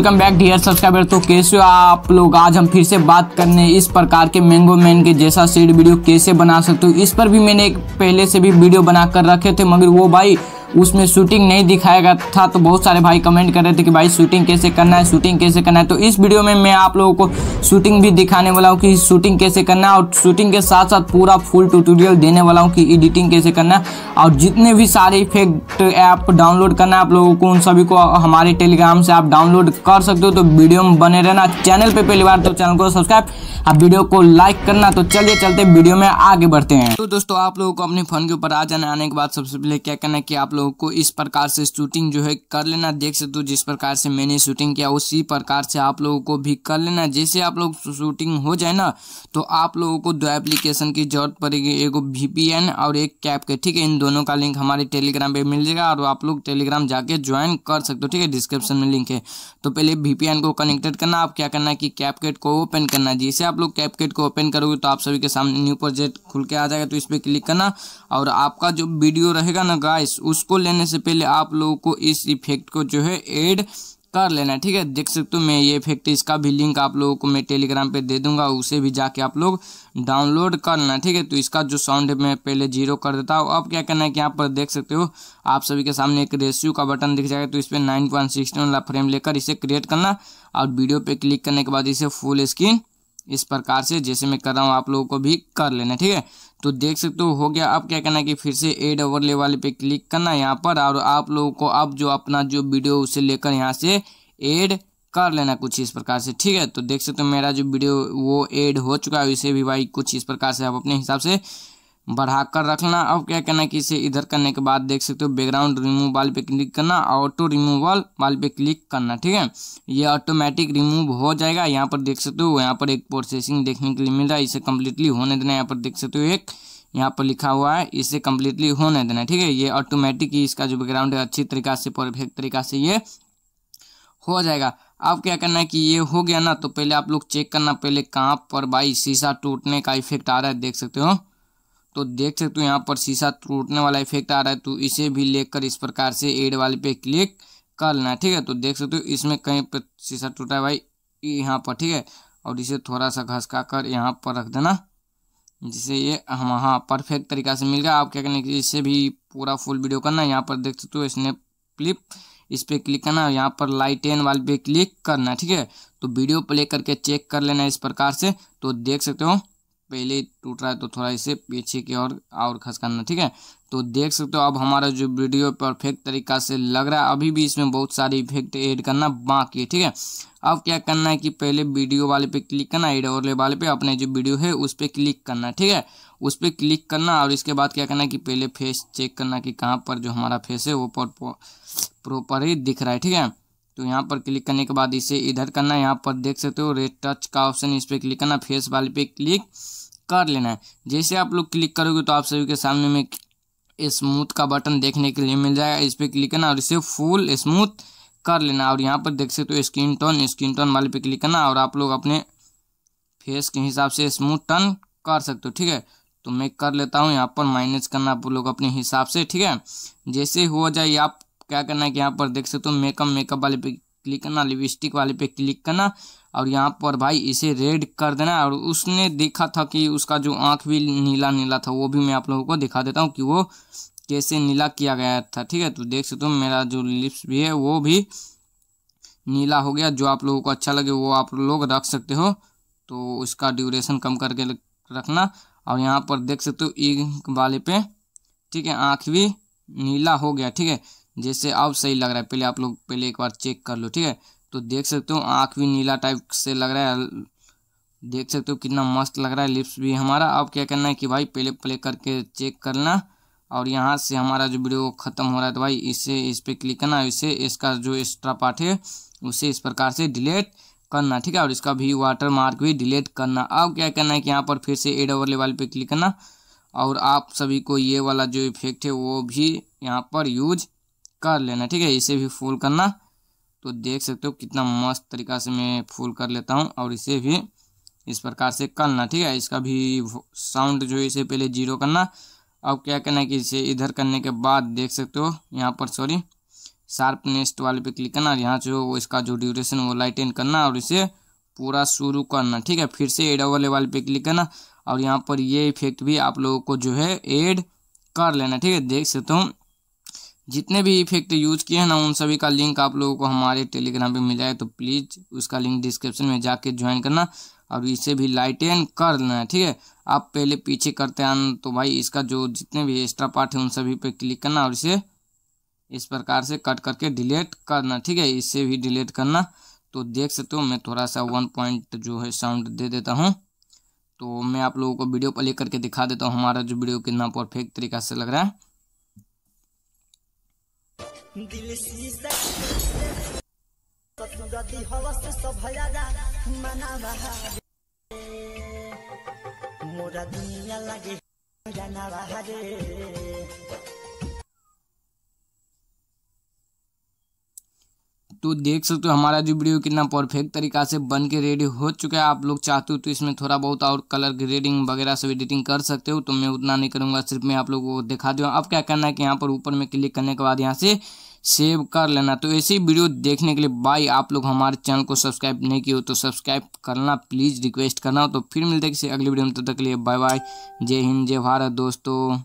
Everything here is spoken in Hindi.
वेलकम बैक डियर सब्सक्राइबर तो कैसे हो आप लोग आज हम फिर से बात करने इस प्रकार के मैंगो मैन के जैसा सीड वीडियो कैसे बना सकते हो इस पर भी मैंने एक पहले से भी वीडियो बना कर रखे थे मगर वो भाई उसमें शूटिंग नहीं दिखाया गया था तो बहुत सारे भाई कमेंट कर रहे थे कि भाई शूटिंग कैसे करना है शूटिंग कैसे करना है तो इस वीडियो में मैं आप लोगों को शूटिंग भी दिखाने वाला हूँ कि शूटिंग कैसे करना है और शूटिंग के साथ साथ पूरा फुल ट्यूटोरियल देने वाला हूँ कि एडिटिंग कैसे करना है और जितने भी सारे इफेक्ट ऐप डाउनलोड करना है आप लोगों को उन सभी को हमारे टेलीग्राम से आप डाउनलोड कर सकते हो तो वीडियो में बने रहना चैनल पर पहली बार तो चैनल को सब्सक्राइब आप वीडियो को लाइक करना तो चलिए चलते वीडियो में आगे बढ़ते हैं तो दोस्तों आप लोगों को अपने फ़ोन के ऊपर आ जाने आने के बाद सबसे पहले क्या करना है कि आप लोग लोगों को इस प्रकार से शूटिंग जो है कर लेना देख सकते हो जिस प्रकार से मैंने शूटिंग किया उसी प्रकार से आप लोगों को भी कर लेना जैसे आप लोग शूटिंग हो जाए ना तो आप लोगों को दो एप्लीकेशन की जरूरत पड़ेगी एक वी और एक कैप के ठीक है इन दोनों का लिंक हमारे टेलीग्राम पर मिल जाएगा और आप लोग टेलीग्राम जाके ज्वाइन कर सकते हो ठीक है डिस्क्रिप्शन में लिंक है तो पहले वी को कनेक्टेड करना आप क्या करना कि कैपकेट को ओपन करना जैसे आप लोग कैपकेट को ओपन करोगे तो आप सभी के सामने न्यू प्रोजेक्ट खुल के आ जाएगा तो इस पर क्लिक करना और आपका जो वीडियो रहेगा ना गाइस उसको इसको लेने से पहले आप लोगों को इस इफेक्ट को जो है ऐड कर लेना ठीक है देख सकते हो मैं ये इफेक्ट इसका भी लिंक आप लोगों को मैं टेलीग्राम पे दे दूंगा उसे भी जाके आप लोग डाउनलोड करना ठीक है तो इसका जो साउंड है मैं पहले जीरो कर देता हूँ अब क्या करना है कि यहाँ पर देख सकते हो आप सभी के सामने एक रेशियो का बटन दिख जाएगा तो इस पर नाइन वाला फ्रेम लेकर इसे क्रिएट करना और वीडियो पर क्लिक करने के बाद इसे फुल स्क्रीन इस प्रकार से जैसे मैं कर रहा हूँ आप लोगों को भी कर लेना ठीक है तो देख सकते हो हो गया अब क्या करना है कि फिर से एड ओवरले वाले पे क्लिक करना है यहाँ पर और आप लोगों को अब जो अपना जो वीडियो उसे लेकर यहाँ से एड कर लेना कुछ इस प्रकार से ठीक है तो देख सकते हो मेरा जो वीडियो वो एड हो चुका है इसे भी भाई कुछ इस प्रकार से आप अपने हिसाब से बढ़ाकर रखना अब क्या करना है कि इसे इधर करने के बाद देख सकते हो बैकग्राउंड रिमूव वाल पे क्लिक करना ऑटो रिमूवल वाल पे क्लिक करना ठीक है ये ऑटोमेटिक रिमूव हो जाएगा यहाँ पर देख सकते हो यहाँ पर एक प्रोसेसिंग देखने के लिए मिल रहा है इसे कम्प्लीटली होने देना यहाँ पर देख सकते हो एक यहाँ पर लिखा हुआ है इसे कम्प्लीटली होने देना ठीक है ये ऑटोमेटिक ही इसका जो बैकग्राउंड है अच्छी तरीका से परफेक्ट तरीका से ये हो जाएगा अब क्या करना है कि ये हो गया ना तो पहले आप लोग चेक करना पहले कहाँ पर भाई शीशा टूटने का इफेक्ट आ रहा है देख सकते हो तो देख सकते हो यहाँ पर शीशा टूटने वाला इफेक्ट आ रहा है तो इसे भी लेकर इस प्रकार से एड वाले पे क्लिक कर लेना है ठीक है तो देख सकते हो इसमें कहीं पर शीशा टूटा है भाई यहाँ पर ठीक है और इसे थोड़ा सा घसका कर यहाँ पर रख देना जिसे ये हम हाँ परफेक्ट तरीका से मिल गया आप क्या करने के इससे भी पूरा फुल वीडियो करना यहाँ पर देख सकते हो इसने क्लिप इस पर क्लिक करना यहाँ पर लाइट एन वाले पे क्लिक करना ठीक है तो वीडियो प्ले करके चेक कर लेना इस प्रकार से तो देख सकते हो पहले टूट रहा है तो थोड़ा इसे पीछे की ओर और, और खसकाना ठीक है तो देख सकते हो अब हमारा जो वीडियो परफेक्ट तरीका से लग रहा है अभी भी इसमें बहुत सारे इफेक्ट ऐड करना बाकी है ठीक है अब क्या करना है कि पहले वीडियो वाले पे क्लिक करना एड और वाले पे अपने जो वीडियो है उस पर क्लिक करना ठीक है उस पर क्लिक करना और इसके बाद क्या करना है कि पहले फेस चेक करना कि कहाँ पर जो हमारा फेस है वो प्रॉपर ही दिख रहा है ठीक है तो यहाँ पर क्लिक करने के बाद इसे इधर करना है यहाँ पर देख सकते हो रेड टच का ऑप्शन इस पर क्लिक करना फेस वाले पे क्लिक कर लेना है जैसे आप लोग क्लिक करोगे तो आप सभी के सामने में स्मूथ का बटन देखने के लिए मिल जाएगा इस पर क्लिक करना और इसे फुल स्मूथ कर लेना और यहाँ पर देख सकते हो स्क्रीन टोन स्क्रीन टोन वाले पे क्लिक करना और आप लोग अपने फेस के हिसाब से स्मूथ टर्न कर सकते हो ठीक है तो मैं कर लेता हूँ यहाँ पर माइनस करना आप लोग अपने हिसाब से ठीक है जैसे हो जाए आप क्या करना है कि यहाँ पर देख सकते हो मेकअप मेकअप वाले पे क्लिक करना लिपस्टिक वाले पे क्लिक करना और यहाँ पर भाई इसे रेड कर देना और उसने देखा था कि उसका जो आँख भी नीला नीला था वो भी मैं आप लोगों को दिखा देता हूँ कि वो कैसे नीला किया गया था ठीक है तो देख सकते हो मेरा जो लिप्स भी है वो भी नीला हो गया जो आप लोगों को अच्छा लगे वो आप लोग रख सकते हो तो उसका ड्यूरेशन कम करके रखना और यहाँ पर देख सकते हो इंक वाले पे ठीक है आँख भी नीला हो गया ठीक है जैसे अब सही लग रहा है पहले आप लोग पहले एक बार चेक कर लो ठीक है तो देख सकते हो आँख भी नीला टाइप से लग रहा है देख सकते हो कितना मस्त लग रहा है लिप्स भी हमारा अब क्या करना है कि भाई पहले प्ले करके चेक करना और यहाँ से हमारा जो वीडियो ख़त्म हो रहा है तो भाई इसे इस पर क्लिक करना इसे इसका जो एक्स्ट्रा पार्ट है उसे इस प्रकार से डिलीट करना ठीक है और इसका भी वाटर मार्क भी डिलीट करना अब क्या करना है कि यहाँ पर फिर से एड ओवर लेवल पर क्लिक करना और आप सभी को ये वाला जो इफेक्ट है वो भी यहाँ पर यूज कर लेना ठीक है इसे भी फुल करना तो देख सकते हो कितना मस्त तरीका से मैं फुल कर लेता हूँ और इसे भी इस प्रकार से करना ठीक है इसका भी साउंड जो है इसे पहले जीरो करना अब क्या करना है कि इसे इधर करने के बाद देख सकते हो यहाँ पर सॉरी शार्प नेस्ट वाले पे क्लिक करना और यहाँ जो इसका जो ड्यूरेशन वो लाइटेन करना और इसे पूरा शुरू करना ठीक है फिर से एड वाले वाले पे क्लिक करना और यहाँ पर ये इफेक्ट भी आप लोगों को जो है एड कर लेना ठीक है देख सकते हो जितने भी इफेक्ट यूज किए हैं ना उन सभी का लिंक आप लोगों को हमारे टेलीग्राम पे मिल जाए तो प्लीज़ उसका लिंक डिस्क्रिप्शन में जाके ज्वाइन करना और इसे भी लाइटेन कर लेना है ठीक है आप पहले पीछे करते आना तो भाई इसका जो जितने भी एक्स्ट्रा पार्ट है उन सभी पे क्लिक करना और इसे इस प्रकार से कट करके डिलीट करना ठीक है इसे भी डिलीट करना तो देख सकते हो मैं थोड़ा सा वन पॉइंट जो है साउंड दे देता हूँ तो मैं आप लोगों को वीडियो प्ले करके दिखा देता हूँ हमारा जो वीडियो कितना परफेक्ट तरीका से लग रहा है দিল সিজদা কত গতি হওয়া সব হাজারা মানা বাহারে মোরা দুনিয়া লাগে জানা বাহারে तो देख सकते हो हमारा जो वीडियो कितना परफेक्ट तरीका से बन के रेडी हो चुका है आप लोग चाहते हो तो इसमें थोड़ा बहुत और कलर ग्रेडिंग वगैरह सब एडिटिंग कर सकते हो तो मैं उतना नहीं करूँगा सिर्फ मैं आप लोगों को दिखा दूँ अब क्या करना है कि यहाँ पर ऊपर में क्लिक करने के बाद यहाँ से सेव कर लेना तो ऐसे वीडियो देखने के लिए बाई आप लोग हमारे चैनल को सब्सक्राइब नहीं किए हो तो सब्सक्राइब करना प्लीज़ रिक्वेस्ट करना तो फिर मिलते हैं किसी अगली वीडियो में तब तक के लिए बाय बाय जय हिंद जय भारत दोस्तों